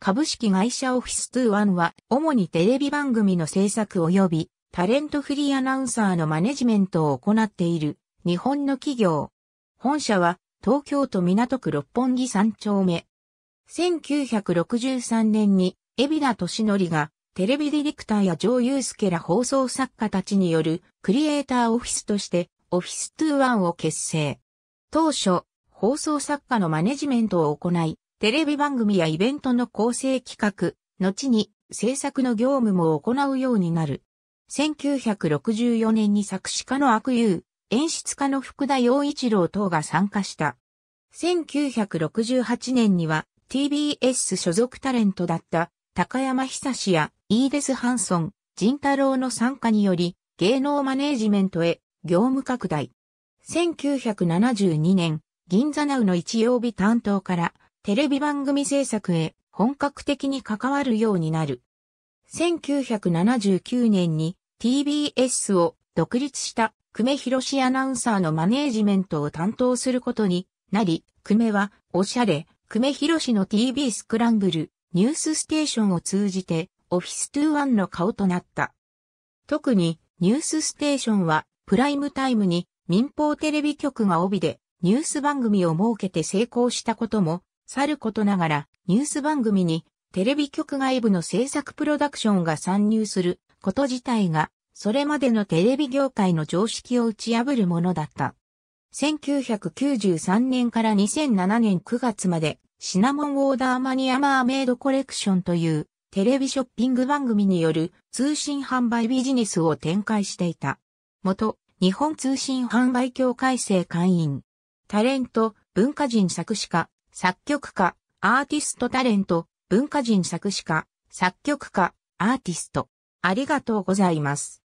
株式会社オフィス21は主にテレビ番組の制作及びタレントフリーアナウンサーのマネジメントを行っている日本の企業。本社は東京都港区六本木三丁目。1963年に海老名敏則がテレビディレクターや上優介ら放送作家たちによるクリエイターオフィスとしてオフィス21を結成。当初、放送作家のマネジメントを行い、テレビ番組やイベントの構成企画、後に制作の業務も行うようになる。1964年に作詞家の悪友、演出家の福田洋一郎等が参加した。1968年には TBS 所属タレントだった高山久志やイーデス・ハンソン、仁太郎の参加により芸能マネージメントへ業務拡大。1972年、銀座ナウの一曜日担当からテレビ番組制作へ本格的に関わるようになる。1979年に TBS を独立した久米博アナウンサーのマネージメントを担当することになり、久米はおしゃれ、久米博の TV スクランブル、ニュースステーションを通じてオフィス21の顔となった。特にニュースステーションはプライムタイムに民放テレビ局が帯でニュース番組を設けて成功したこともさることながら、ニュース番組にテレビ局外部の制作プロダクションが参入すること自体が、それまでのテレビ業界の常識を打ち破るものだった。1993年から2007年9月まで、シナモンオーダーマニアマーメイドコレクションというテレビショッピング番組による通信販売ビジネスを展開していた。元、日本通信販売協会制会員。タレント、文化人作詞家、作曲家、アーティストタレント、文化人作詞家、作曲家、アーティスト。ありがとうございます。